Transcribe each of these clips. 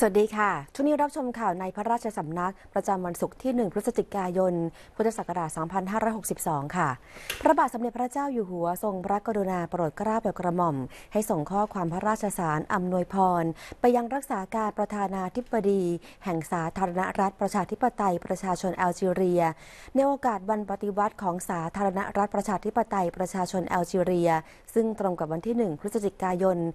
สวัสดีค่ะช่วงนี้รับชมข่าวในพระราชสำนัก ประจำวันศุกร์ที่ 1 พฤศจิกายน พุทธศักราช 2562 ค่ะ พระบาทสมเด็จพระเจ้าอยู่หัวทรงพระกรุณาโปรดเกล้าโปรดกระหม่อม ให้ส่งข้อความพระราชสารอำนวยพร ไปยังรักษาการประธานาธิบดี แห่งสาธารณรัฐประชาธิปไตยประชาชนแอลจีเรียในโอกาสวันปฏิวัติของสาธารณรัฐประชาธิปไตยประชาชนแอลจีเรีย ซึ่งตรงกับวันที่ 1 พฤศจิกายน 2562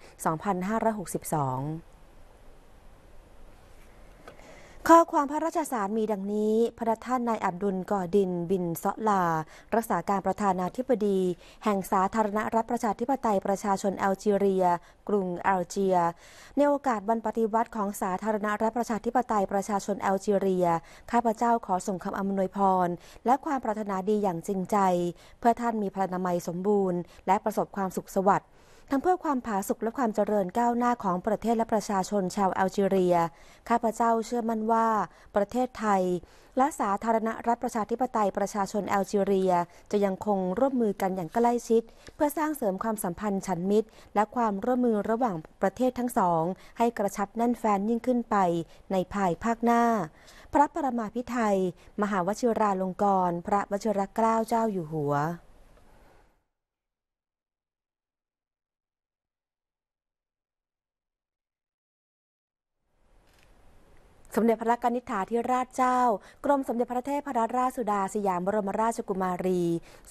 ข้อความพระราชสารมีดังนี้ พระท่านนายอับดุลกอดิน บินซาะลารักษาการประธานาธิบดี แห่งสาธารณรัฐประชาธิปไตยประชาชนแอลจีเรีย กรุงแอลเจีย ในโอกาสวันปฏิวัติของสาธารณรัฐประชาธิปไตยประชาชนแอลจีเรีย ข้าพเจ้าขอส่งคำอำนวยพรและความปรารถนาดีอย่างจริงใจ เพื่อท่านมีพลานามัยสมบูรณ์ และประสบความสุขสวัสดิ์ทั้งเพื่อความผาสุกและความเจริญก้าวหน้าของประเทศและประชาชนชาวแอลจีเรีย ข้าพเจ้าเชื่อมั่นว่า ประเทศไทยและสาธารณรัฐประชาธิปไตยประชาชนแอลจีเรียจะยังคงร่วมมือกันอย่างใกล้ชิด เพื่อสร้างเสริมความสัมพันธ์ฉันมิตร และความร่วมมือระหว่างประเทศทั้งสองให้กระชับแน่นแฟนยิ่งขึ้นไปในภายภาคหน้า พระประมาพิไทย มหาวชิราลงกรณ์พระวชิรเกล้าเจ้าอยู่หัวสมเด็จพระกนิษฐาธิราชเจ้า กรมสมเด็จพระเทพรัตนราชสุดาสยามบรมราชกุมารี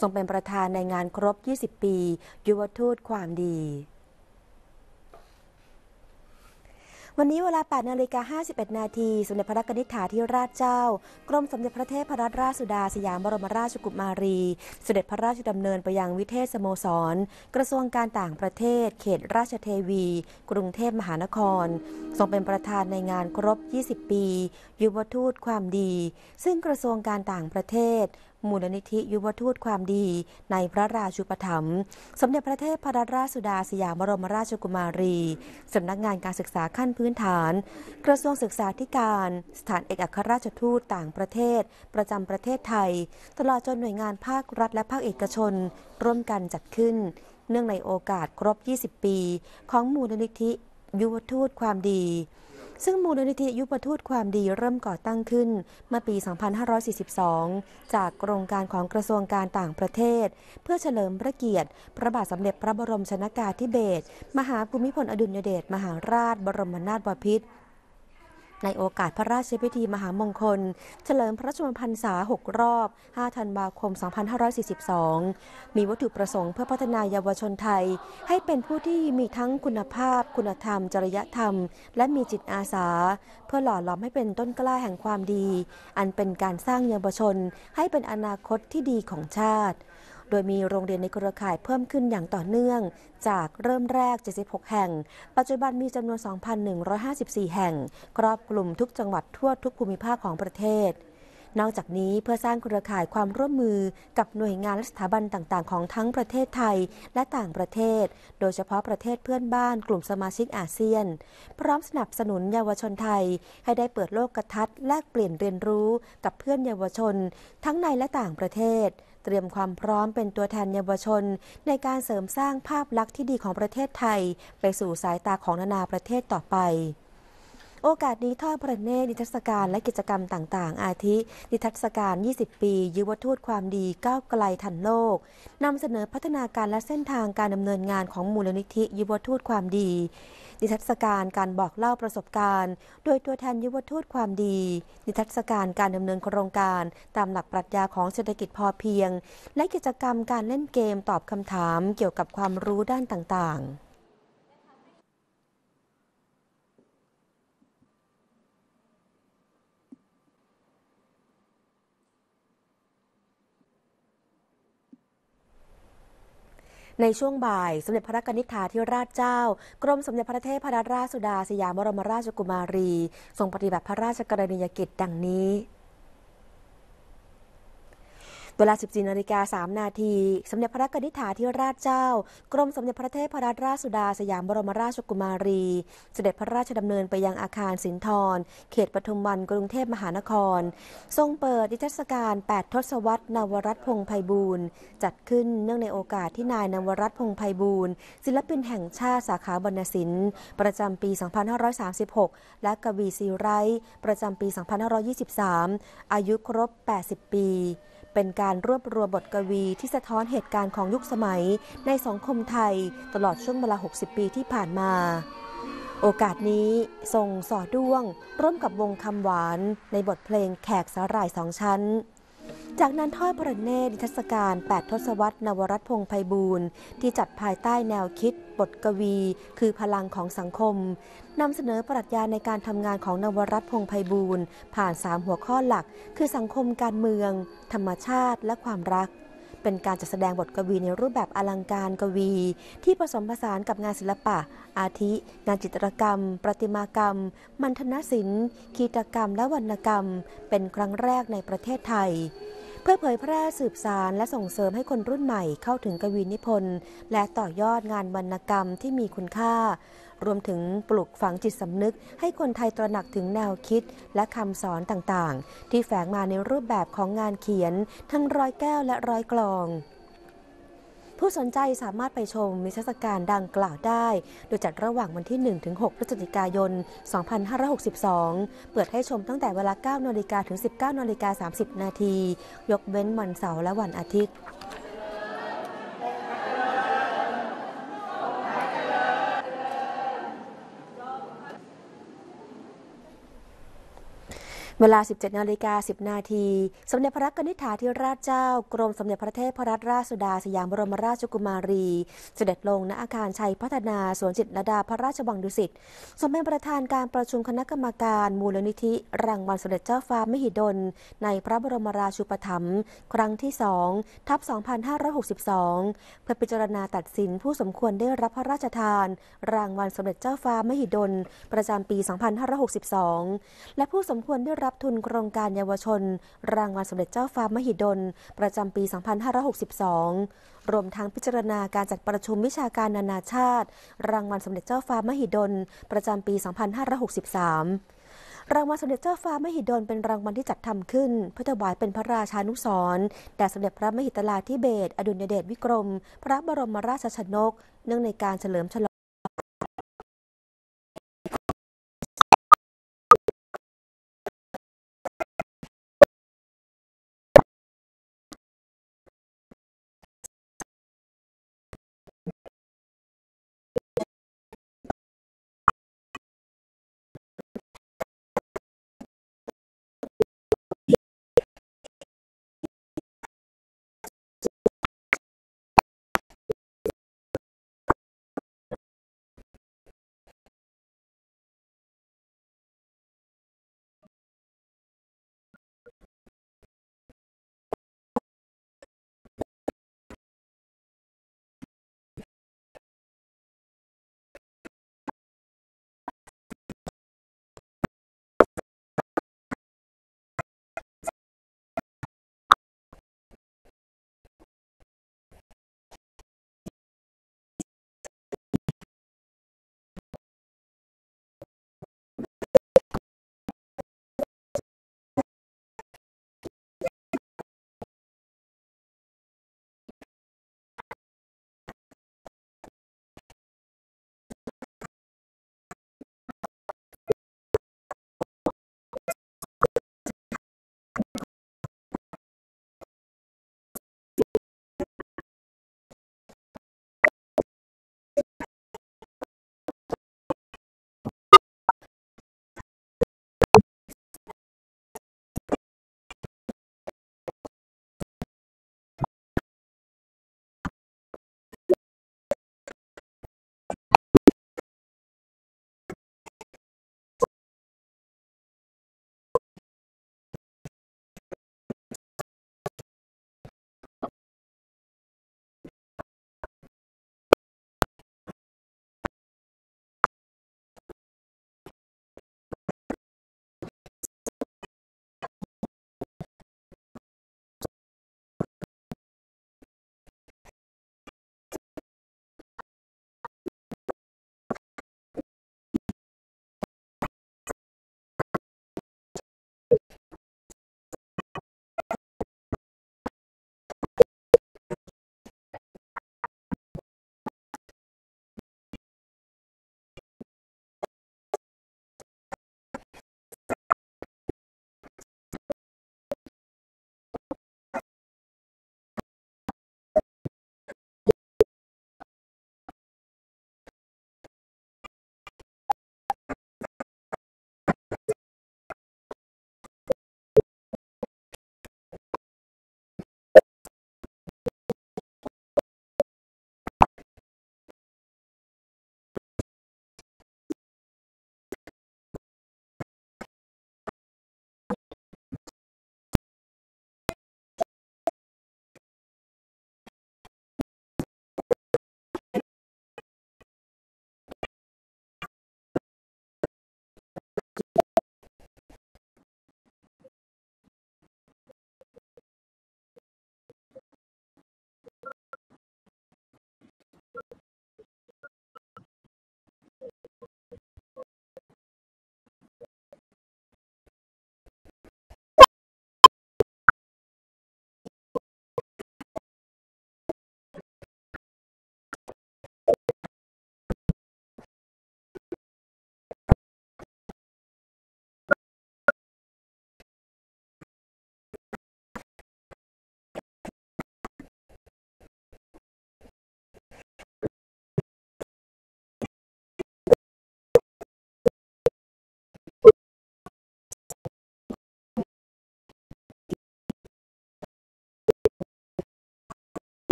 ทรงเป็นประธานในงานครบ 20 ปี ยุวทูตความดีวันนี้เวลา 8นาฬิกา51นาที สมเด็จพระกนิษฐาธิราชเจ้า กรมสมเด็จพระเทพรัตนราชสุดาสยามบรมราชกุมารีสเสด็จพระราชดำเนินไปยังวิเทศสโมสร กระทรวงการต่างประเทศ เขตราชเทวี กรุงเทพมหานคร ทรงเป็นประธานในงานครบ20 ปียุวทูตความดี ซึ่งกระทรวงการต่างประเทศมูลนิธิยุวทูตความดีในพระราชูปถัมภ์สมเด็จพระเทพพระราชสุดาสยามบรมราชกุมารีสำนักงานการศึกษาขั้นพื้นฐาน กระทรวงศึกษาธิการสถานเอกอัครราชทูตต่างประเทศประจำประเทศไทย ตลอดจนหน่วยงานภาครัฐและภาคเอกชนร่วมกันจัดขึ้น เนื่องในโอกาสครบ 20 ปี ของมูลนิธิยุวทูตความดีซึ่งมูลนิธิยุพทูตความดีเริ่มก่อตั้งขึ้นเมื่อปี 2542 จากโครงการของกระทรวงการต่างประเทศ เพื่อเฉลิมพระเกียรติพระบาทสมเด็จพระบรมชนากาธิเบศรมหาภูมิพลอดุลยเดชมหาราชบรมนาถบพิตรในโอกาสพระราชพิธีมหามงคลเฉลิมพระชนมพรรษา 6 รอบ 5 ธันวาคม 2542 มีวัตถุประสงค์เพื่อพัฒนายาวชนไทย ให้เป็นผู้ที่มีทั้งคุณภาพ คุณธรรม จริยธรรม และมีจิตอาสา เพื่อหล่อหลอมให้เป็นต้นกล้าแห่งความดี อันเป็นการสร้างเยาวชนให้เป็นอนาคตที่ดีของชาติโดยมีโรงเรียนในเครือข่ายเพิ่มขึ้นอย่างต่อเนื่อง จากเริ่มแรก 76 แห่ง ปัจจุบันมีจำนวน 2,154 แห่งครอบคลุมทุกจังหวัดทั่วทุกภูมิภาคของประเทศ นอกจากนี้เพื่อสร้างเครือข่ายความร่วมมือกับหน่วยงานและสถาบันต่างๆของทั้งประเทศไทยและต่างประเทศ โดยเฉพาะประเทศเพื่อนบ้านกลุ่มสมาชิกอาเซียน พร้อมสนับสนุนเยาวชนไทย ให้ได้เปิดโลกกระทัดแลกเปลี่ยนเรียนรู้กับเพื่อนเยาวชน ทั้งในและต่างประเทศเตรียมความพร้อมเป็นตัวแทนเยาวชน ในการเสริมสร้างภาพลักษณ์ที่ดีของประเทศไทย ไปสู่สายตาของนานาประเทศต่อไป โอกาสนี้ทอดพระเนตรนิทรรศการและกิจกรรมต่าง ๆ อาทินิทรรศการ 20 ปียุวทูตความดีก้าวไกลทันโลก นำเสนอพัฒนาการและเส้นทางการดำเนินงานของมูลนิธิยุวทูตความดีนิทรรศการการบอกเล่าประสบการณ์ โดยตัวแทนยุวทูตความดีนิทรรศการการดำเนินโครงการ ตามหลักปรัชญาของเศรษฐกิจพอเพียง และกิจกรรมการเล่นเกมตอบคำถามเกี่ยวกับความรู้ด้านต่างๆในช่วงบ่ายสมเด็จพระกนิษฐาธิราชเจ้า กรมสมเด็จพระเทพรัตนราชสุดาสยามบรมราชกุมารี ทรงปฏิบัติพระราชกรณียกิจดังนี้วลา14นาฬิกา 3 นาที สมเด็จพระกนิษฐาธิราชเจ้า กรมสมเด็จพระเทพรัตนราชสุดาสยามบรมราชกุมารี เสด็จพระราชดำเนินไปยังอาคารสินทร เขตปทุมวัน กรุงเทพมหานคร ทรงเปิดนิทรรศการ 8 ทศวรรษ นวรัตพงไพบูรณ์จัดขึ้นเนื่องในโอกาสที่นายนวรัตพงไพบูรณ์ศิลปินแห่งชาติสาขาบรรณศิลป์ ประจำปี 2536 และกวีซีไรประจำปี 2523 อายุครบ 80 ปีเป็นการรวบรวมบทกวีที่สะท้อนเหตุการณ์ของยุคสมัยในสังคมไทยตลอดช่วงเวลา 60 ปีที่ผ่านมา โอกาสนี้ทรงสอด้วงร่วมกับวงคำหวานในบทเพลงแขกสาหร่ายสองชั้นจากนั้นทอดพระเนตรนิทรรศการ 8 ทศวรรษ นวรัตพงไพบูรณ์ ที่จัดภายใต้แนวคิดบทกวี คือพลังของสังคมนำเสนอปรัชญาในการทำงานของนวรัตพงไพบูรณ์ผ่าน 3 หัวข้อหลัก คือสังคมการเมือง ธรรมชาติและความรักเป็นการจัดแสดงบทกวีในรูปแบบอลังการกวีที่ผสมผสานกับงานศิลปะ อาทิ งานจิตรกรรม ประติมากรรม มัณฑนศิลป์คีตกรรม และวรรณกรรมเป็นครั้งแรกในประเทศไทยเพื่อเผยแพร่สืบสารและส่งเสริมให้คนรุ่นใหม่เข้าถึงกวีนิพนธ์ และต่อยอดงานวรรณกรรมที่มีคุณค่า รวมถึงปลุกฝังจิตสำนึกให้คนไทยตระหนักถึงแนวคิดและคำสอนต่างๆ ที่แฝงมาในรูปแบบของงานเขียน ทั้งร้อยแก้วและร้อยกลองผู้สนใจสามารถไปชมมิทศการดังกล่าวได้ โดยจัดระหว่างวันที่ 1-6พฤศจิกายน 2562 เปิดให้ชมตั้งแต่เวลา 9นาฬิกาถึง 19นาฬิกา30 นาที ยกเว้นวันเสาร์และวันอาทิตย์เวลา 17นาฬิกา 10 นาที สมเด็จพระกนิษฐาธิราชเจ้า กรมสมเด็จพระเทพรัตนราชสุดาสยามบรมราชกุมารีสเสด็จลงณ อาคารชัยพัฒนาสวนจิตรดาพระราชวังดุสิต สมเป็นประธานการประชุมคณะกรรมการมูลนิธิรางวัลสมเด็จเจ้าฟ้ามหิดล ในพระบรมราชูปถัมภ์ครั้งที่2ทับ2562 เพื่อพิจารณาตัดสินผู้สมควรได้รับพระราชทาน รางวัลสมเด็จเจ้าฟ้ามหิดล ประจำปี 2562 และผู้สมควรได้รับับทุนโครงการเยาวชน รางวัลสมเด็จเจ้าฟ้ามหิดล ประจำปี 2562 รวมทั้งพิจารณาการจัดประชุมวิชาการนานาชาติ รางวัลสมเด็จเจ้าฟ้า มหิดล ประจำปี 2563 รางวัลสมเด็จเจ้าฟ้ามหิดลเป็นรางวัลที่จัดทำขึ้น เพื่อถวายเป็นพระราชานุสรณ์แด่สมเด็จพระมหิตลาธิเบศอดุลยเดชวิกรม พระบรมราชชนก เนื่องในการเฉลิมฉลอง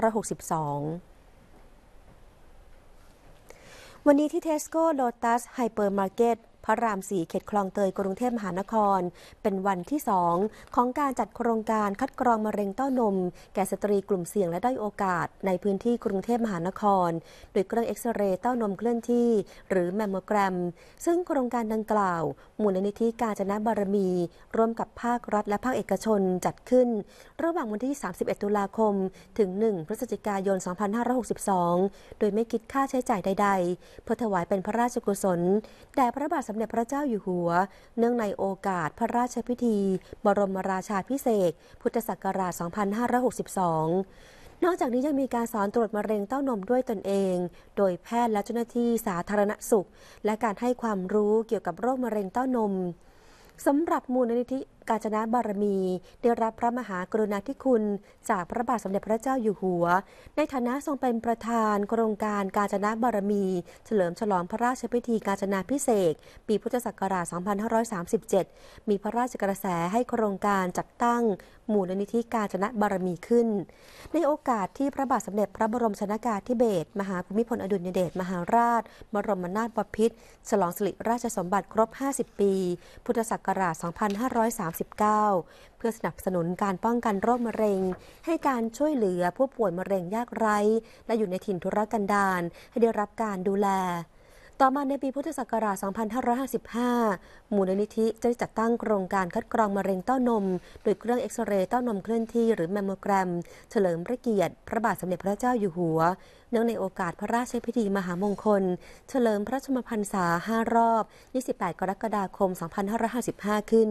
1 9 6 2วันนี้ที่เทสโก้โลตัสไฮเปอร์มาร์เก็ตพระรามสี่เขตคลองเตยกรุงเทพมหานคร เป็นวันที่สองของการจัดโครงการคัดกรองมะเร็งเต้านมแก่สตรีกลุ่มเสี่ยงและได้โอกาสในพื้นที่กรุงเทพมหานครโดยเครื่องเอ็กซเรย์เต้านมเคลื่อนที่ หรือแมมโมแกรม ซึ่งโครงการดังกล่าว มูลนิธิกาญจนบารมี ร่วมกับภาครัฐและภาคเอกชนจัดขึ้น ระหว่างวันที่ 31 ตุลาคมถึง 1 พฤศจิกายน 2562 โดยไม่คิดค่าใช้จ่ายใดๆเพื่อถวายเป็นพระราชกุศลแด่พระบาทสมเด็จพระเจ้าอยู่หัวเนื่องในโอกาสพระราชพิธี บรมราชาพิเศษ พุทธศักราช 2562 นอกจากนี้ยังมีการสอนตรวจมะเร็งเต้านมด้วยตนเอง โดยแพทย์และเจ้าหน้าที่สาธารณสุข และการให้ความรู้เกี่ยวกับโรคมะเร็งเต้านมสำหรับมูลนิธิกาญจนบารมีได้รับพระมหากรุณาธิคุณจากพระบาทสมเด็จพระเจ้าอยู่หัว ในฐานะทรงเป็นประธาน โครงการกาญจนบารมีเฉลิมฉลองพระราชพิธี กาญจนาพิเศษปีพุทธศักราช 2537 มีพระราชกระแสให้โครงการจัดตั้งหมู่นิธิกาญจนบารมีขึ้น ในโอกาสที่พระบาทสมเด็จพระบรมชนากาธิเบศรมหาภูมิพลอดุลยเดชมหาราชบรมนาถบพิตรฉลองสิริราชสมบัติครบ 50 ปี พุทธศักราช 2530 3 9เพื่อสนับสนุนการป้องกันโรคมะเร็ง ให้การช่วยเหลือผู้ป่วยมะเร็งยากไร้ และอยู่ในถิ่นทุรกันดารให้ได้รับการดูแล ต่อมาในปีพุทธศักราช 2555 มูลนิธิจะจัดตั้งโครงการคัดกรองมะเร็งเต้านมโดยเครื่องเอ็กซเรย์เต้านมเคลื่อนที่หรือแมมโมแกรมเฉลิมพระเกียรติพระบาทสมเด็จพระเจ้าอยู่หัวเนื่องในโอกาสพระราชพิธีมหามงคล เฉลิมพระชมพรรษา 5 รอบ 28 กรกฎาคม 2555 ขึ้น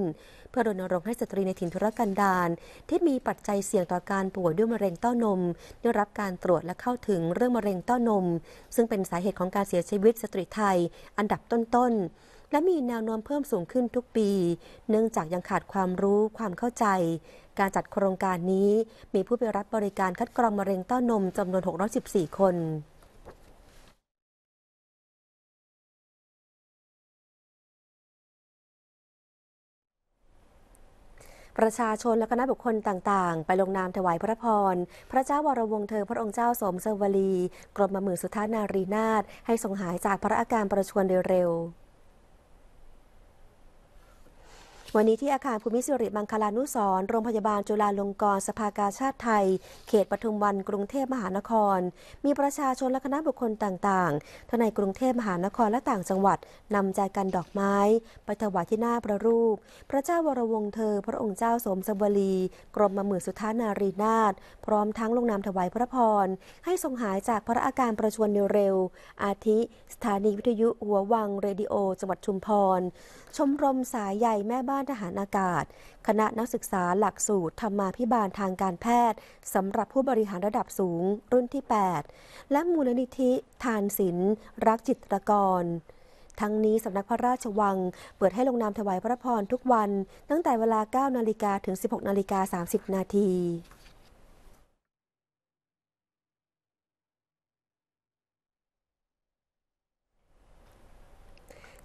เพื่อรณรงค์ให้สตรีในถิ่นทุรกันดารที่มีปัจจัยเสี่ยงต่อการป่วยด้วยมะเร็งเต้านม ได้รับการตรวจและเข้าถึงเรื่องมะเร็งเต้านม ซึ่งเป็นสาเหตุของการเสียชีวิตสตรีไทย อันดับต้นๆและมีแนวโน้มเพิ่มสูงขึ้นทุกปี เนื่องจากยังขาดความรู้ความเข้าใจ การจัดโครงการนี้มีผู้ไปรับบริการคัดกรองมะเร็งเต้านมจำนวน 614 คน ประชาชนและคณะบุคคลต่างๆ ไปลงนามถวายพระพร พระเจ้าวรวงศ์เธอพระองค์เจ้าสมเสวลี กรมมือสุทธานารีนาถ ให้ทรงหายจากพระอาการประชวรเร็ววันนี้ที่อาคารภูมิสิริมังคลานุสรโรงพยาบาลจุฬาลงกรณ์สภากาชาติไทย เขตปทุมวัน กรุงเทพมหานคร มีประชาชนและคณะบุคคลต่าง ๆ ทั้งในกรุงเทพมหานครและต่างจังหวัด นำใจกันดอกไม้ ไปถวายที่หน้าพระรูป พระเจ้าวรวงเธอ พระองค์เจ้าสมสวรีกรมมหมือสุทานารีนาถพร้อมทั้งลงนามถวายพระพรให้ทรงหายจากพระอาการประชวนเร็วๆอาทิสถานีวิทยุหัววัง เรดิโอ จังหวัดชุมพร ชมรมสายใหญ่แม่บ้านานทหารอากาศ คณะนักศึกษาหลักสูตรธรรมาพิบาลทางการแพทย์สำหรับผู้บริหารระดับสูงรุ่นที่ 8 และมูลนิธิทานศิลรักจิตรกร ทั้งนี้สำนักพระราชวังเปิดให้ลงนามถวายพระพรทุกวัน ตั้งแต่เวลา 9นาฬิกาถึง 16นาฬิกา 30 นาที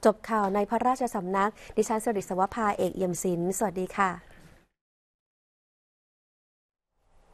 จบข่าวในพระราชสำนัก ดิฉันสริสวภาเอกเยี่ยมศิลป์สวัสดีค่ะ